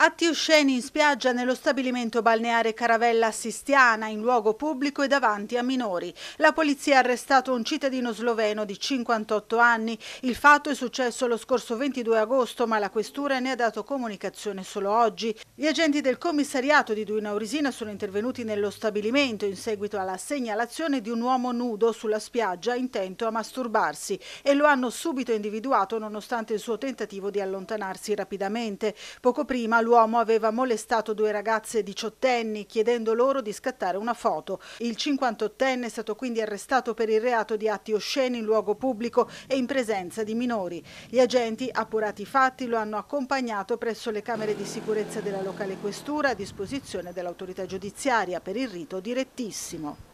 Atti usceni in spiaggia nello stabilimento balneare Caravella Sistiana, in luogo pubblico e davanti a minori. La polizia ha arrestato un cittadino sloveno di 58 anni. Il fatto è successo lo scorso 22 agosto, ma la questura ne ha dato comunicazione solo oggi. Gli agenti del commissariato di Duino Aurisina sono intervenuti nello stabilimento in seguito alla segnalazione di un uomo nudo sulla spiaggia intento a masturbarsi e lo hanno subito individuato nonostante il suo tentativo di allontanarsi rapidamente. Poco prima l'uomo aveva molestato due ragazze diciottenni chiedendo loro di scattare una foto. Il 58enne è stato quindi arrestato per il reato di atti osceni in luogo pubblico e in presenza di minori. Gli agenti, appurati i fatti, lo hanno accompagnato presso le camere di sicurezza della locale questura a disposizione dell'autorità giudiziaria per il rito direttissimo.